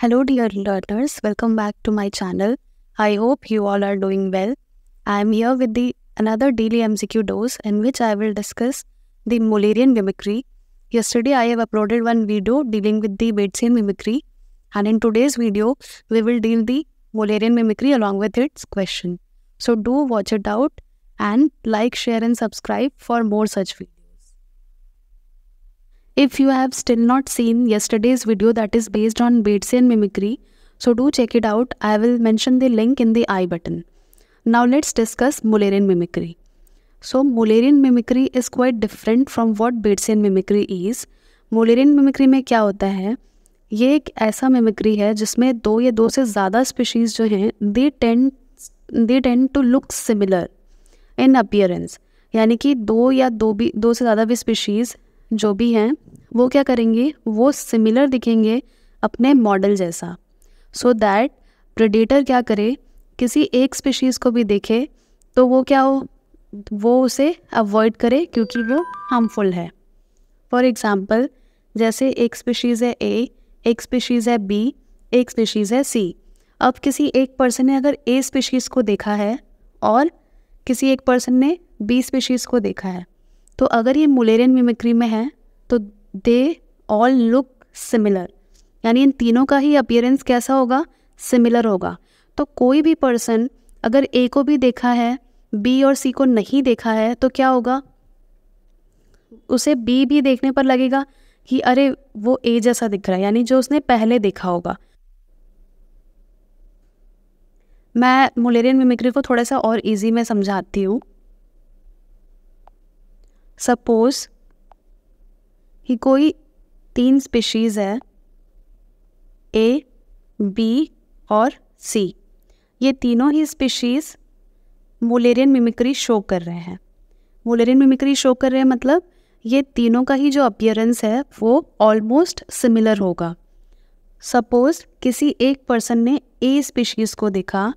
Hello, dear learners. Welcome back to my channel. I hope you all are doing well. I am here with the another daily MCQ dose in which I will discuss the Mullerian mimicry. Yesterday, I have uploaded one video dealing with the Batesian mimicry, and in today's video, we will deal the Mullerian mimicry along with its question. So do watch it out and like, share, and subscribe for more such videos. If you have still not seen yesterday's video that is based on Batesian mimicry, so do check it out. I will mention the link in the I button. Now let's discuss Mullerian mimicry. So Mullerian mimicry is quite different from what Batesian mimicry is. Mullerian mimicry में क्या होता है ये एक ऐसा mimicry है जिसमें दो या दो से ज़्यादा स्पीशीज़ जो हैं they tend they tend to look similar in appearance यानी कि दो या दो भी दो से ज़्यादा भी स्पीशीज़ जो भी हैं वो क्या करेंगे वो सिमिलर दिखेंगे अपने मॉडल जैसा सो दैट प्रडेटर क्या करे किसी एक स्पीशीज़ को भी देखे तो वो क्या हो वो उसे अवॉइड करे क्योंकि वो हार्मफुल है फॉर एग्ज़ाम्पल जैसे एक स्पीशीज़ है ए एक स्पीशीज़ है बी एक स्पीशीज़ है सी अब किसी एक पर्सन ने अगर ए स्पीशीज़ को देखा है और किसी एक पर्सन ने बी स्पीशीज़ को देखा है तो अगर ये मुलेरियन मिमिक्री में है तो दे ऑल लुक सिमिलर यानी इन तीनों का ही अपियरेंस कैसा होगा सिमिलर होगा तो कोई भी पर्सन अगर ए को भी देखा है बी और सी को नहीं देखा है तो क्या होगा उसे बी भी देखने पर लगेगा कि अरे वो ए जैसा दिख रहा है यानी जो उसने पहले देखा होगा मैं मुलेरियन मिमिक्री को थोड़ा सा और इजी में समझाती हूँ सपोज़ ही कोई तीन स्पीशीज़ है ए बी और सी ये तीनों ही स्पीशीज़ मोलेरियन मिमिक्री शो कर रहे हैं मोलेरियन मिमिक्री शो कर रहे हैं मतलब ये तीनों का ही जो अपियरेंस है वो ऑलमोस्ट सिमिलर होगा सपोज़ किसी एक पर्सन ने ए स्पीशीज़ को देखा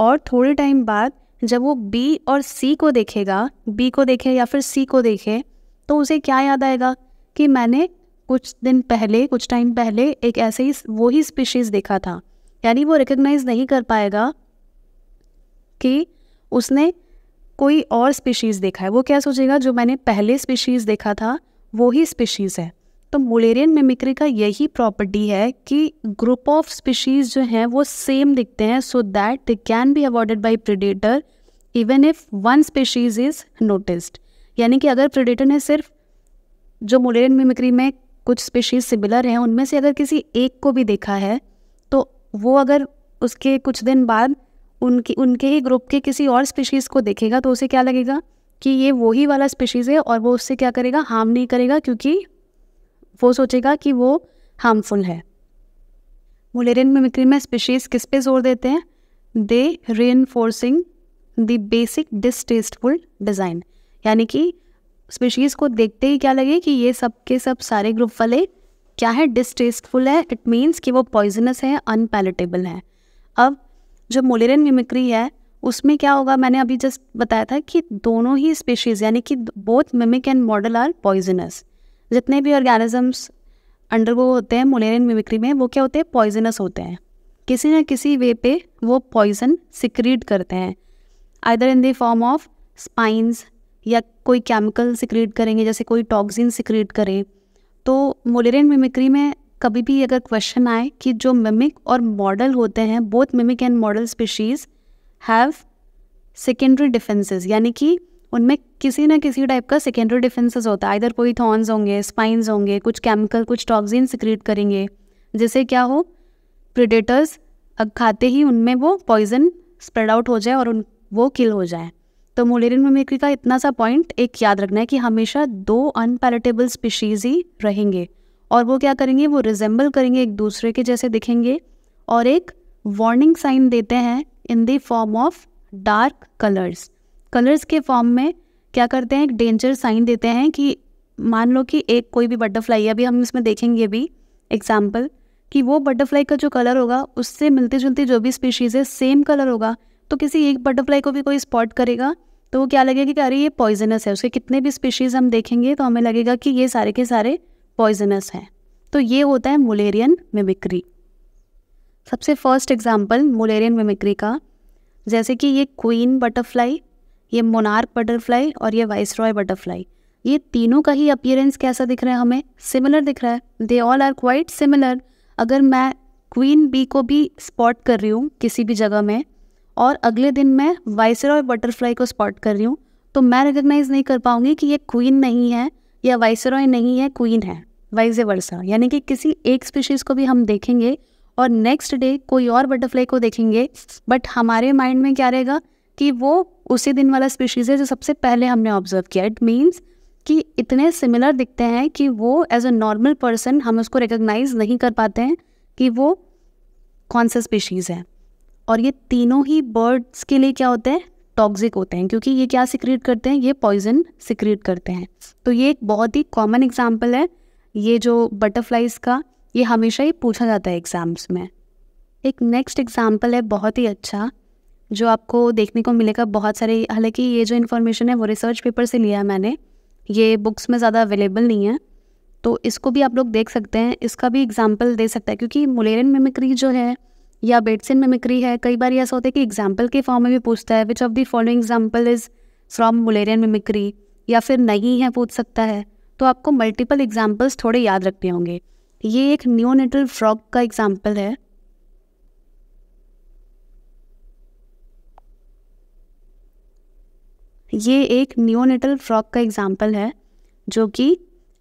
और थोड़े टाइम बाद जब वो बी और सी को देखेगा बी को देखे या फिर सी को देखे तो उसे क्या याद आएगा कि मैंने कुछ दिन पहले कुछ टाइम पहले एक ऐसे ही वो ही स्पीशीज़ देखा था यानी वो रिकग्नाइज नहीं कर पाएगा कि उसने कोई और स्पीशीज़ देखा है वो क्या सोचेगा जो मैंने पहले स्पीशीज़ देखा था वो ही स्पीशीज़ है तो मुलेरियन मिमिक्री का यही प्रॉपर्टी है कि ग्रुप ऑफ स्पीशीज़ जो हैं वो सेम दिखते हैं so that they can be avoided by predator even if one species is noticed यानी कि अगर प्रिडेटर ने सिर्फ जो मोलेरियन मिमिक्री में कुछ स्पीशीज सिमिलर हैं उनमें से अगर किसी एक को भी देखा है तो वो अगर उसके कुछ दिन बाद उनकी उनके ही ग्रुप के किसी और स्पीशीज़ को देखेगा तो उसे क्या लगेगा कि ये वही वाला स्पीशीज़ है और वो उससे क्या करेगा हार्म नहीं करेगा क्योंकि वो सोचेगा कि वो हार्मफुल है मुलेरियन मिमिक्री में स्पीशीज़ किस पे जोर देते हैं दे री द बेसिक डिसटेस्टफुल डिज़ाइन यानी कि स्पीशीज़ को देखते ही क्या लगे कि ये सब के सब सारे ग्रुप वाले क्या है डिस्टेस्टफुल है इट मीन्स कि वो पॉइजनस है अनपैलेटेबल है अब जो मोलेरन मिमिक्री है उसमें क्या होगा मैंने अभी जस्ट बताया था कि दोनों ही स्पीशीज़ यानी कि both mimic and model are poisonous जितने भी ऑर्गेनिजम्स अंडर वो होते हैं मोलेरियन मिमिक्री में वो क्या होते हैं पॉइजनस होते हैं किसी न किसी वे पे वो पॉइजन सिक्रीट करते हैं either in the form of spines या कोई केमिकल सिक्रिएट करेंगे जैसे कोई टॉक्सिन सिक्रिएट करें तो मोलेरियन मिमिक्री में कभी भी अगर क्वेश्चन आए कि जो मिमिक और मॉडल होते हैं both mimic and model species have secondary defences यानी कि उनमें किसी ना किसी टाइप का सेकेंडरी डिफेंसेस होता है इधर कोई थॉर्न्स होंगे स्पाइंस होंगे कुछ केमिकल कुछ टॉक्सिन सिक्रिएट करेंगे जिससे क्या हो प्रिडेटर्स अब खाते ही उनमें वो पॉइजन स्प्रेड आउट हो जाए और उन वो किल हो जाए तो मोलेरियन मिमिक्री का इतना सा पॉइंट एक याद रखना है कि हमेशा दो अनपैलेटेबल स्पीशीज़ ही रहेंगे और वो क्या करेंगे वो रिजेंबल करेंगे एक दूसरे के जैसे दिखेंगे और एक वार्निंग साइन देते हैं in the form of dark colours colours के फॉर्म में क्या करते हैं एक डेंजर साइन देते हैं कि मान लो कि एक कोई भी बटरफ्लाई अभी हम इसमें देखेंगे भी एग्जाम्पल कि वो बटरफ्लाई का जो कलर होगा उससे मिलते जुलते जो भी स्पीशीज़ है सेम कलर होगा तो किसी एक बटरफ्लाई को भी कोई स्पॉट करेगा तो वो क्या लगेगा कि अरे ये पॉइजनस है उसके कितने भी स्पीशीज़ हम देखेंगे तो हमें लगेगा कि ये सारे के सारे पॉइजनस हैं तो ये होता है मोलेरियन मिमिक्री सबसे फर्स्ट एग्जाम्पल मुलेरियन मिमिक्री का जैसे कि ये क्वीन बटरफ्लाई ये मोनार्क बटरफ्लाई और ये वाइस रॉय बटरफ्लाई ये तीनों का ही अपियरेंस कैसा दिख रहा है हमें सिमिलर दिख रहा है they all are quite similar अगर मैं क्वीन बी को भी स्पॉट कर रही हूँ किसी भी जगह में और अगले दिन मैं वाइसरॉय बटरफ्लाई को स्पॉट कर रही हूँ तो मैं रिकग्नाइज़ नहीं कर पाऊंगी कि ये क्वीन नहीं है या वाइसरॉय नहीं है क्वीन है वाइजे वर्सा यानी कि किसी एक स्पीशीज़ को भी हम देखेंगे और नेक्स्ट डे कोई और बटरफ्लाई को देखेंगे बट हमारे माइंड में क्या रहेगा कि वो उसी दिन वाला स्पीशीज़ है जो सबसे पहले हमने ऑब्जर्व किया इट मीन्स कि इतने सिमिलर दिखते हैं कि वो एज अ नॉर्मल पर्सन हम उसको रिकग्नाइज़ नहीं कर पाते हैं कि वो कौन सा स्पीशीज़ है और ये तीनों ही बर्ड्स के लिए क्या होते हैं टॉक्सिक होते हैं क्योंकि ये क्या सिक्रीट करते हैं ये पॉइजन सिक्रीट करते हैं तो ये एक बहुत ही कॉमन एग्जाम्पल है ये जो बटरफ्लाइज का ये हमेशा ही पूछा जाता है एग्ज़ाम्स में एक नेक्स्ट एग्ज़ाम्पल है बहुत ही अच्छा जो आपको देखने को मिलेगा बहुत सारे हालांकि ये जो इन्फॉर्मेशन है वो रिसर्च पेपर से लिया है मैंने ये बुक्स में ज़्यादा अवेलेबल नहीं है तो इसको भी आप लोग देख सकते हैं इसका भी एग्ज़ाम्पल दे सकता है क्योंकि मुलेरन मेमिक्री जो है या बेट्स इन मेमिक्री है कई बार ऐसा होता है कि एग्जाम्पल के फॉर्म में भी पूछता है which of the following example is from Mullerian mimicry या फिर नहीं है पूछ सकता है तो आपको मल्टीपल एग्जाम्पल्स थोड़े याद रखने होंगे ये एक न्योनेटल फ्रॉग का एग्जाम्पल है ये एक न्योनेटल फ्रॉग का एग्जाम्पल है जो कि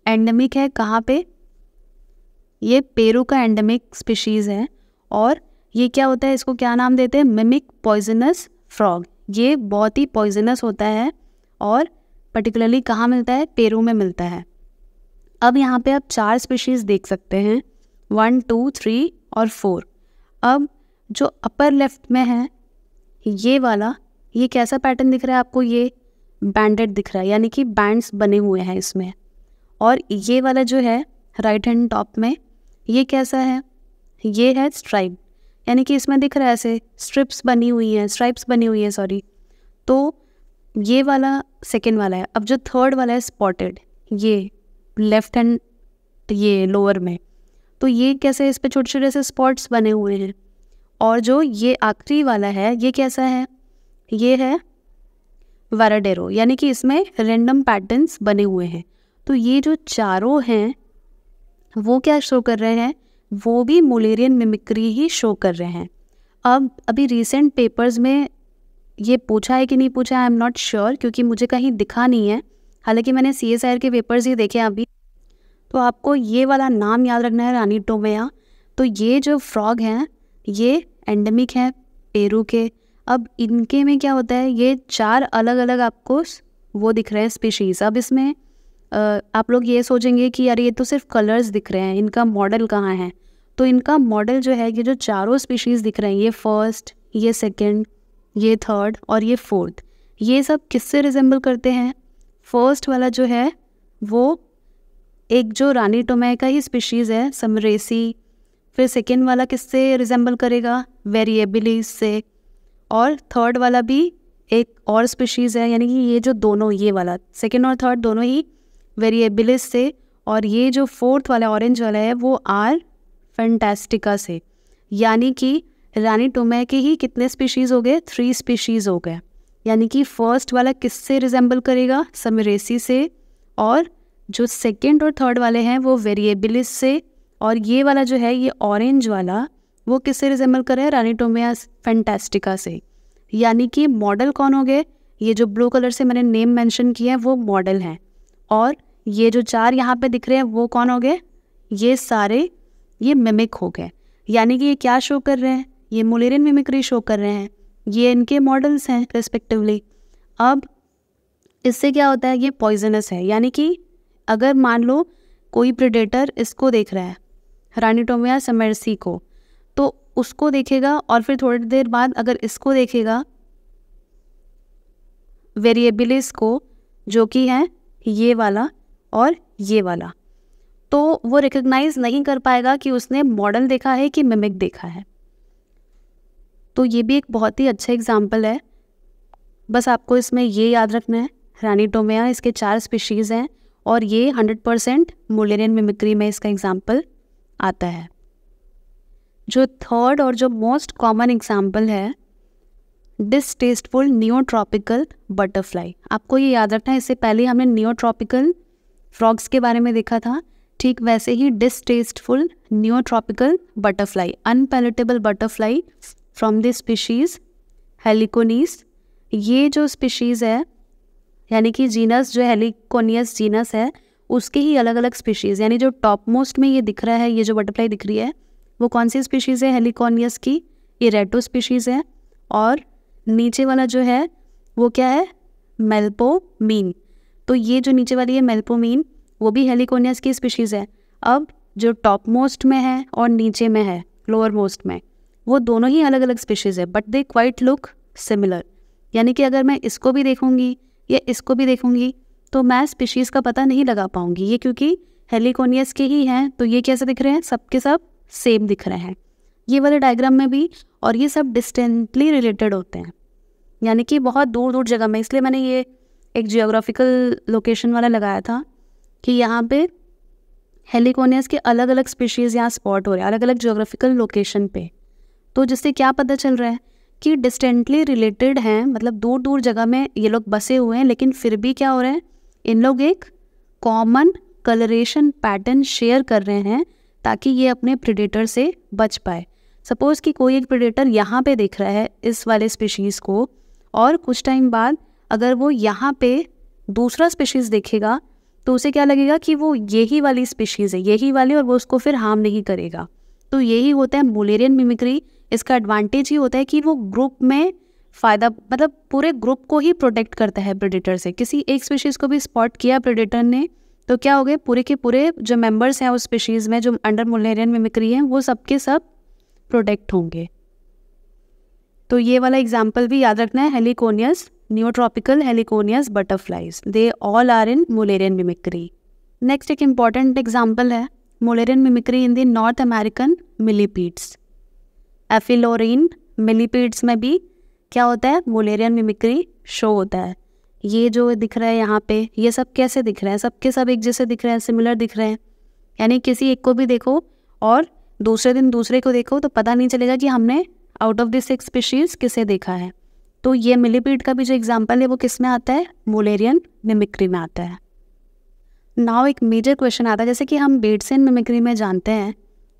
एंडेमिक है कहाँ पे ये पेरू का एंडेमिक स्पीशीज़ है और ये क्या होता है इसको क्या नाम देते हैं मिमिक पॉइजनस फ्रॉग ये बहुत ही पॉइजनस होता है और पर्टिकुलरली कहाँ मिलता है पेरू में मिलता है अब यहाँ पे आप चार स्पीशीज़ देख सकते हैं वन टू थ्री और फोर अब जो अपर लेफ्ट में है ये वाला ये कैसा पैटर्न दिख रहा है आपको ये बैंडेड दिख रहा है यानी कि बैंड्स बने हुए हैं इसमें और ये वाला जो है राइट हैंड टॉप में ये कैसा है ये है स्ट्राइप यानी कि इसमें दिख रहा है ऐसे स्ट्रिप्स बनी हुई हैं स्ट्राइप्स बनी हुई है सॉरी तो ये वाला सेकेंड वाला है अब जो थर्ड वाला है स्पॉटेड ये लेफ्ट हैंड ये लोअर में तो ये कैसे इस पर छोटे छोटे से स्पॉट्स बने हुए हैं और जो ये आखिरी वाला है ये कैसा है ये है वाराडेरो यानी कि इसमें रेंडम पैटर्न्स बने हुए हैं तो ये जो चारों हैं वो क्या शो कर रहे हैं वो भी मुलेरियन मिमिक्री ही शो कर रहे हैं अब अभी रिसेंट पेपर्स में ये पूछा है कि नहीं पूछा आई एम नॉट श्योर क्योंकि मुझे कहीं दिखा नहीं है हालांकि मैंने सी एस आई आर के पेपर्स ही देखे अभी तो आपको ये वाला नाम याद रखना है रानी टोमेया तो ये जो फ्रॉग हैं ये एंडमिक हैं पेरू के अब इनके में क्या होता है ये चार अलग अलग आपको वो दिख रहे हैं स्पीशीज़ अब इसमें आप लोग ये सोचेंगे कि यार ये तो सिर्फ कलर्स दिख रहे हैं इनका मॉडल कहाँ है तो इनका मॉडल जो है ये जो चारों स्पीशीज़ दिख रहे हैं ये फर्स्ट ये सेकंड ये थर्ड और ये फोर्थ ये सब किससे रिजेंबल करते हैं फर्स्ट वाला जो है वो एक जो रानी टोमै का ही स्पीशीज़ है समरेसी फिर सेकेंड वाला किससे रिजेंबल करेगा वेरिएबिलीज से और थर्ड वाला भी एक और स्पीशीज़ है यानी कि ये जो दोनों ये वाला सेकेंड और थर्ड दोनों ही वेरिएबिलिस से और ये जो फोर्थ वाला ऑरेंज वाला है वो आर फेंटेस्टिका से यानी कि रानी टोमे के ही कितने स्पीशीज़ हो गए थ्री स्पीशीज़ हो गए यानी कि फर्स्ट वाला किससे रिजेंबल करेगा समरेसी से और जो सेकेंड और थर्ड वाले हैं वो वेरिएबिलिस से और ये वाला जो है ये ऑरेंज वाला वो किससे रिजेंबल करे टोमिया फैंटेस्टिका से यानी कि मॉडल कौन हो गए ये जो ब्लू कलर से मैंने नेम मेंशन किया है वो मॉडल हैं और ये जो चार यहाँ पे दिख रहे हैं वो कौन हो गए ये सारे ये मिमिक हो गए यानी कि ये क्या शो कर रहे हैं ये मुलेरियन मिमिक्री शो कर रहे हैं ये इनके मॉडल्स हैं रेस्पेक्टिवली अब इससे क्या होता है ये पॉइजनस है यानी कि अगर मान लो कोई प्रिडेटर इसको देख रहा है रानीटोमिया समर्सी को तो उसको देखेगा और फिर थोड़ी देर बाद अगर इसको देखेगा वेरिएबिलिस को जो कि है ये वाला और ये वाला तो वो रिकग्नाइज नहीं कर पाएगा कि उसने मॉडल देखा है कि मिमिक देखा है तो ये भी एक बहुत ही अच्छा एग्जाम्पल है बस आपको इसमें ये याद रखना है रानी टोमिया इसके चार स्पीशीज़ हैं और ये हंड्रेड परसेंट मोलेरियन मिमिक्री में इसका एग्जाम्पल आता है जो थर्ड और जो मोस्ट कॉमन एग्जाम्पल है डिसटेस्टफुल न्योट्रॉपिकल बटरफ्लाई आपको ये याद रखना है इससे पहले हमने न्योट्रॉपिकल फ्रॉग्स के बारे में देखा था ठीक वैसे ही distasteful neotropical butterfly unpalatable butterfly from this species Heliconius ये जो स्पीशीज़ है यानी कि जीनस जो हेलिकोनियस जीनस है उसके ही अलग अलग स्पीशीज़ यानी जो टॉप मोस्ट में ये दिख रहा है ये जो बटरफ्लाई दिख रही है वो कौन सी स्पीशीज़ है हेलिकोनियस की ये रेटो स्पीशीज़ है और नीचे वाला जो है वो क्या है मेल्पोमीन तो ये जो नीचे वाली है मेल्पोमीन वो भी हेलिकोनियस की स्पीशीज़ है अब जो टॉप मोस्ट में है और नीचे में है लोअर मोस्ट में वो दोनों ही अलग अलग स्पीशीज़ है but they quite look similar यानी कि अगर मैं इसको भी देखूँगी या इसको भी देखूँगी तो मैं स्पीशीज़ का पता नहीं लगा पाऊँगी ये क्योंकि हेलिकोनियस के ही हैं तो ये कैसे दिख रहे हैं सबके सब सेम दिख रहे हैं ये वाले डायग्राम में भी और ये सब डिस्टेंटली रिलेटेड होते हैं यानी कि बहुत दूर दूर जगह में इसलिए मैंने ये एक जियोग्राफिकल लोकेशन वाला लगाया था कि यहाँ पे हेलिकोनियस के अलग अलग स्पीशीज़ यहाँ स्पॉट हो रहे हैं अलग अलग जोग्राफिकल लोकेशन पे तो जिससे क्या पता चल रहा है कि डिस्टेंटली रिलेटेड हैं मतलब दूर दूर जगह में ये लोग बसे हुए हैं लेकिन फिर भी क्या हो रहा है इन लोग एक कॉमन कलरेशन पैटर्न शेयर कर रहे हैं ताकि ये अपने प्रिडेटर से बच पाए सपोज़ कि कोई एक प्रिडेटर यहाँ पे देख रहा है इस वाले स्पीशीज़ को और कुछ टाइम बाद अगर वो यहाँ पे दूसरा स्पीशीज़ देखेगा तो उसे क्या लगेगा कि वो यही वाली स्पीशीज़ है यही वाली और वो उसको फिर हार्म नहीं करेगा तो यही होता है मोलेरियन मिमिक्री इसका एडवांटेज ही होता है कि वो ग्रुप में फ़ायदा मतलब पूरे ग्रुप को ही प्रोटेक्ट करता है प्रेडिटर से किसी एक स्पीशीज़ को भी स्पॉट किया प्रेडेटर ने तो क्या हो गए पूरे के पूरे जो मेंबर्स हैं उस स्पीशीज़ में जो अंडर मोलेरियन मिमिक्री हैं वो सब के सब प्रोटेक्ट होंगे तो ये वाला एग्जाम्पल भी याद रखना है Heliconius neotropical Heliconius butterflies they all are in Mullerian mimicry next एक इम्पॉर्टेंट एग्जाम्पल है Mullerian mimicry in the North American millipedes Apheloriine millipedes में भी क्या होता है मोलेरियन मिमिक्री शो होता है ये जो दिख रहा है यहाँ पे ये सब कैसे दिख रहे हैं सबके सब एक जैसे दिख रहे हैं सिमिलर दिख रहे हैं यानी किसी एक को भी देखो और दूसरे दिन दूसरे को देखो तो पता नहीं चलेगा कि हमने आउट ऑफ दिस एक स्पीशीज़ किसे देखा है तो ये मिलीपीड का भी जो एग्जाम्पल है वो किस में आता है मोलेरियन मिमिक्री में आता है नाव एक मेजर क्वेश्चन आता है जैसे कि हम बेडसेन मिमिक्री में जानते हैं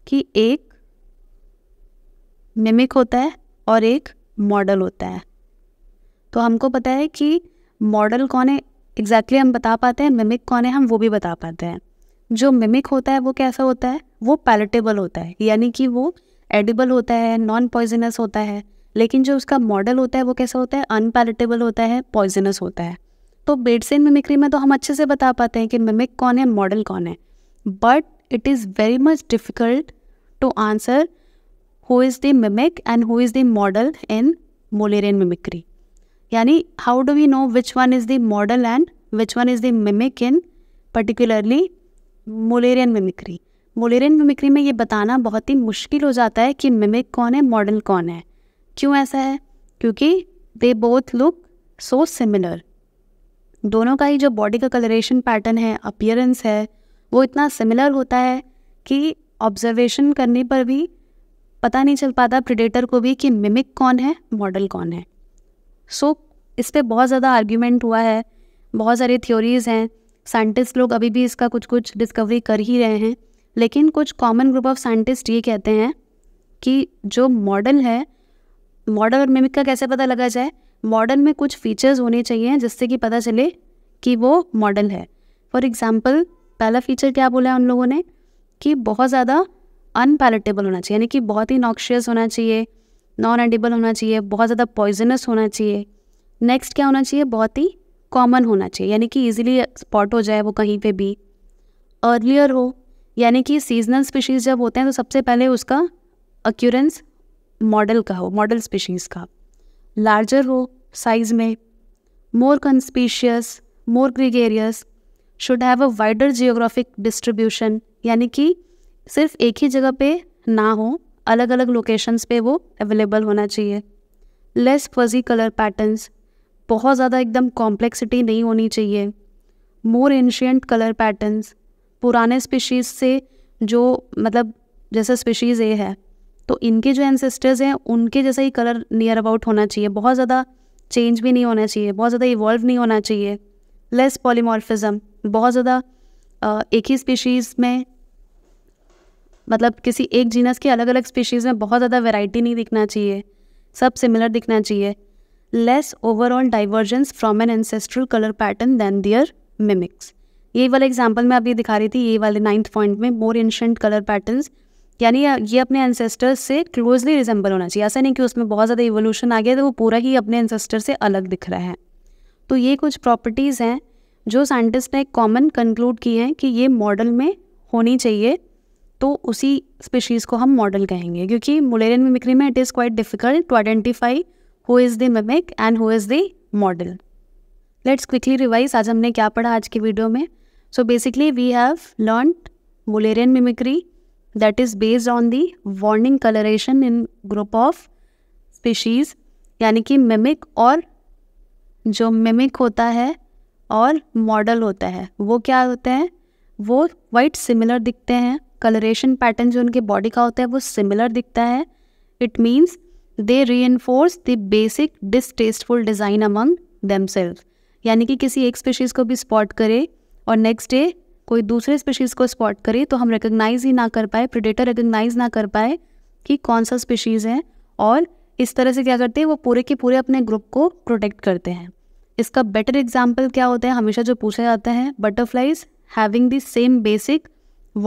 कि एक मिमिक होता है और एक मॉडल होता है तो हमको पता है कि मॉडल कौन है एग्जैक्टली exactly हम बता पाते हैं मिमिक कौन है हम वो भी बता पाते हैं जो मिमिक होता है वो कैसा होता है वो पैलेटेबल होता है यानी कि वो एडिबल होता है नॉन पॉइजनस होता है लेकिन जो उसका मॉडल होता है वो कैसा होता है अनपैलेटेबल होता है पॉइजनस होता है तो बेडसेन मिमिक्री में तो हम अच्छे से बता पाते हैं कि मिमिक कौन है मॉडल कौन है but it is very much difficult to answer who is the mimic and who is the model in Mullerian mimicry यानी how do we know which one is the model and which one is the mimic in particularly Mullerian mimicry Mullerian mimicry में ये बताना बहुत ही मुश्किल हो जाता है कि मिमिक कौन है मॉडल कौन है क्यों ऐसा है क्योंकि they both look so similar दोनों का ही जो बॉडी का कलरेशन पैटर्न है अपियरेंस है वो इतना सिमिलर होता है कि ऑब्जर्वेशन करने पर भी पता नहीं चल पाता प्रिडेटर को भी कि मिमिक कौन है मॉडल कौन है सो so, इस पर बहुत ज़्यादा आर्ग्यूमेंट हुआ है बहुत सारी थ्योरीज़ हैं साइंटिस्ट लोग अभी भी इसका कुछ कुछ डिस्कवरी कर ही रहे हैं लेकिन कुछ कॉमन ग्रुप ऑफ साइंटिस्ट ये कहते हैं कि जो मॉडल है मॉडल और मिमिक का कैसे पता लगा जाए मॉडल में कुछ फीचर्स होने चाहिए जिससे कि पता चले कि वो मॉडल है फॉर एग्ज़ाम्पल पहला फीचर क्या बोला है उन लोगों ने कि बहुत ज़्यादा अनपैलेटेबल होना चाहिए यानी कि बहुत ही नॉक्शियस होना चाहिए नॉन एडिबल होना चाहिए बहुत ज़्यादा पॉइजनस होना चाहिए नेक्स्ट क्या होना चाहिए बहुत ही कॉमन होना चाहिए यानी कि ईजिली स्पॉट हो जाए वो कहीं पे भी अर्लियर हो यानी कि सीजनल स्पीशीज़ जब होते हैं तो सबसे पहले उसका अक्यूरेंस मॉडल का हो मॉडल स्पीशीज़ का लार्जर हो साइज में more conspicuous more gregarious should have a wider geographic distribution यानी कि सिर्फ एक ही जगह पे ना हो अलग अलग लोकेशंस पे वो अवेलेबल होना चाहिए लेस फजी कलर पैटर्न्स बहुत ज़्यादा एकदम कॉम्प्लेक्सिटी नहीं होनी चाहिए मोर एंशियंट कलर पैटर्न्स पुराने स्पीशीज़ से जो मतलब जैसे स्पीशीज़ ए है तो इनके जो एनसेस्टर्स हैं उनके जैसा ही कलर नियर अबाउट होना चाहिए बहुत ज़्यादा चेंज भी नहीं होना चाहिए बहुत ज़्यादा इवॉल्व नहीं होना चाहिए लेस पॉलीमॉर्फिज्म बहुत ज़्यादा एक ही स्पीशीज़ में मतलब किसी एक जीनस के अलग अलग स्पीशीज़ में बहुत ज़्यादा वेराइटी नहीं दिखना चाहिए सब सिमिलर दिखना चाहिए less overall divergence from an ancestral colour pattern than their mimics ये वाला एग्जाम्पल मैं अभी दिखा रही थी ये वाले नाइन्थ पॉइंट में मोर एंशेंट कलर पैटर्न्स यानी ये अपने एंसेस्टर्स से क्लोजली रिजेंबल होना चाहिए ऐसा नहीं कि उसमें बहुत ज़्यादा इवोल्यूशन आ गया तो वो पूरा ही अपने एंसेस्टर से अलग दिख रहा है तो ये कुछ प्रॉपर्टीज़ हैं जो साइंटिस्ट ने कॉमन कंक्लूड की हैं कि ये मॉडल में होनी चाहिए तो उसी स्पीशीज़ को हम मॉडल कहेंगे क्योंकि मुलेरियन मिमिक्री में it is quite difficult to identify who is the mimic and who is the model let's quickly revise आज हमने क्या पढ़ा आज के वीडियो में so basically we have learn Mullerian mimicry that is based on the warning coloration in group of species यानी कि mimic और जो मिमिक होता है और मॉडल होता है वो क्या होते हैं वो वाइट सिमिलर दिखते हैं कलरेशन पैटर्न जो उनके बॉडी का होता है वो सिमिलर दिखता है it means they reinforce the basic distasteful design among them यानी कि किसी एक स्पेशीज़ को भी स्पॉट करे और नेक्स्ट डे कोई दूसरे स्पीशीज़ को स्पॉट करे तो हम रिकग्नाइज़ ही ना कर पाए प्रोडेटर रिकग्नाइज़ ना कर पाए कि कौन सा स्पीशीज़ है और इस तरह से क्या करते हैं वो पूरे के पूरे अपने ग्रुप को प्रोटेक्ट करते हैं इसका बेटर एग्जाम्पल क्या होता है हमेशा जो पूछा जाता है butterflies having the same basic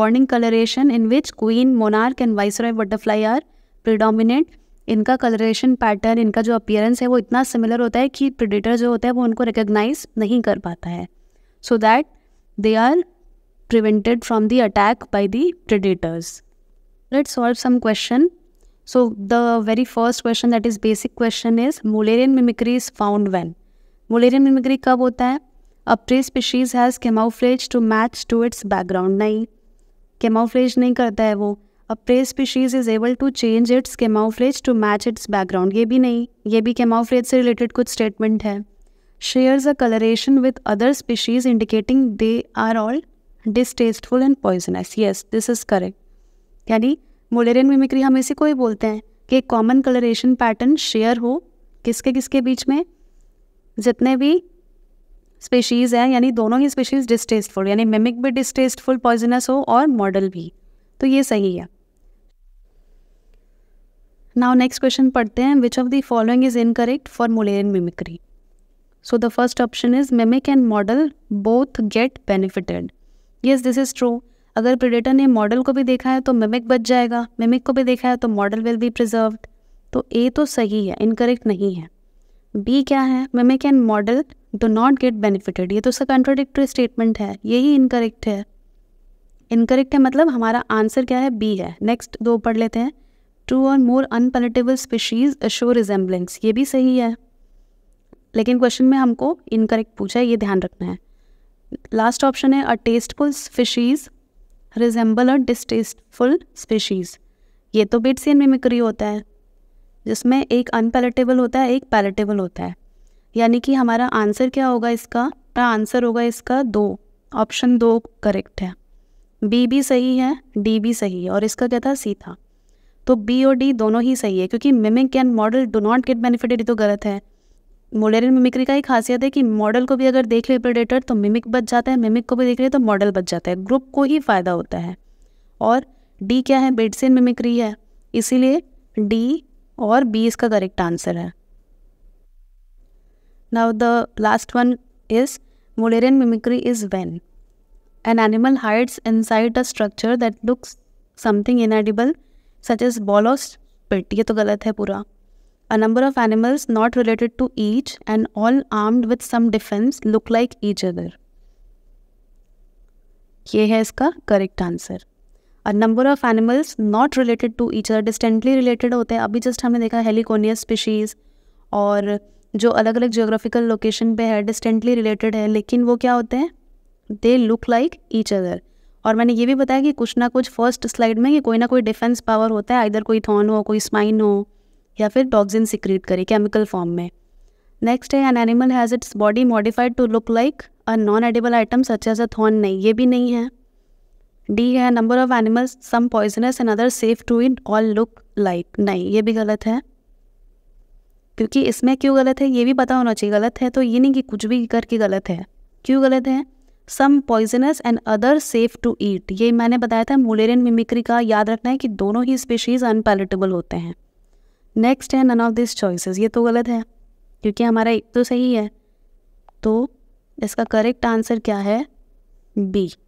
warning coloration in which queen monarch and viceroy butterfly are predominant इनका कलरेशन पैटर्न इनका जो अपियरेंस है वो इतना सिमिलर होता है कि प्रिडेटर जो होता है वो उनको रिकग्नाइज नहीं कर पाता है so that they are prevented from the attack by the predators. Let's solve some question. So the very first question that is basic question is Mullerian mimicry is found when? Mullerian mimicry kab hota hai A prey species has camouflage to match to its background. nahi camouflage nahi karta hai wo A prey species is able to change its camouflage to match its background. ye bhi nahi ye bhi camouflage se related kuch statement hai Shares a coloration with other species indicating they are all distasteful and poisonous yes this is correct यानी Mullerian mimicry हम इसी को ही बोलते हैं कि common colouration pattern share हो किसके किसके बीच में जितने भी स्पेशीज़ हैं यानी दोनों ही स्पेशीज़ डिस्टेस्टफुल यानी मिमिक भी डिस्टेस्टफुल पॉइजनस हो और मॉडल भी तो ये सही है नाउ नेक्स्ट क्वेश्चन पढ़ते हैं which of the following is incorrect for Mullerian mimicry so the first option is mimic and model both get benefited yes this is true अगर प्रिडेटर ने मॉडल को भी देखा है तो मिमिक बच जाएगा मिमिक को भी देखा है तो मॉडल विल बी प्रिजर्व तो ए तो सही है इनकरेक्ट नहीं है बी क्या है mimic and model do not get benefited ये तो उसका कंट्रोडिक्टरी स्टेटमेंट है यही इनकरेक्ट है इनकरेक्ट है मतलब हमारा आंसर क्या है बी है नेक्स्ट दो पढ़ लेते हैं two or more unpalatable species show resemblance ये भी सही है लेकिन क्वेश्चन में हमको इनकरेक्ट पूछा है ये ध्यान रखना है लास्ट ऑप्शन है a tasteful species resemble a distasteful species ये तो बिट्सियन मिमिक्री होता है जिसमें एक अनपैलेटेबल होता है एक पैलेटेबल होता है यानी कि हमारा आंसर क्या होगा इसका आंसर होगा इसका दो ऑप्शन दो करेक्ट है बी भी सही है डी भी सही है और इसका क्या था सी था तो बी और डी दोनों ही सही है क्योंकि mimic and model do not get benefited ये तो गलत है मोलेरियन मिमिक्री का ही खासियत है कि मॉडल को भी अगर देख ले प्रेडेटर तो मिमिक बच जाता है मिमिक को भी देख ले तो मॉडल बच जाता है ग्रुप को ही फ़ायदा होता है और डी क्या है बेडसिन मिमिक्री है इसीलिए डी और बी इसका करेक्ट आंसर है now the last one is Mullerian mimicry is when an animal hides inside a structure that looks something inedible such is ballast pit ये तो गलत है पूरा A number of animals not related to each and all armed with some defense look like each other. ये है इसका correct answer a number of animals not related to each other distantly related होते हैं अभी just हमने देखा हेलिकोनियस species और जो अलग अलग जियोग्राफिकल लोकेशन पे है डिस्टेंटली रिलेटेड है लेकिन वो क्या होते हैं they look like each other और मैंने ये भी बताया कि कुछ ना कुछ फर्स्ट स्लाइड में कि कोई ना कोई डिफेंस पावर होता है इधर कोई थॉन हो कोई स्माइन हो या फिर टॉक्सिन सिक्रीट करे केमिकल फॉर्म में नेक्स्ट है an animal has its body modified to look like a non edible item such as a thorn नहीं ये भी नहीं है डी है number of animals some poisonous and other safe to eat all look like नहीं ये भी गलत है क्योंकि इसमें क्यों गलत है ये भी पता होना चाहिए गलत है तो ये नहीं कि कुछ भी करके गलत है क्यों गलत है some poisonous and other safe to eat ये मैंने बताया था मुलेरियन मिमिक्री का याद रखना है कि दोनों ही स्पीशीज़ अनपैलेटेबल होते हैं नेक्स्ट है नन ऑफ दिस चॉइसेस ये तो गलत है क्योंकि हमारा एक तो सही है तो इसका करेक्ट आंसर क्या है बी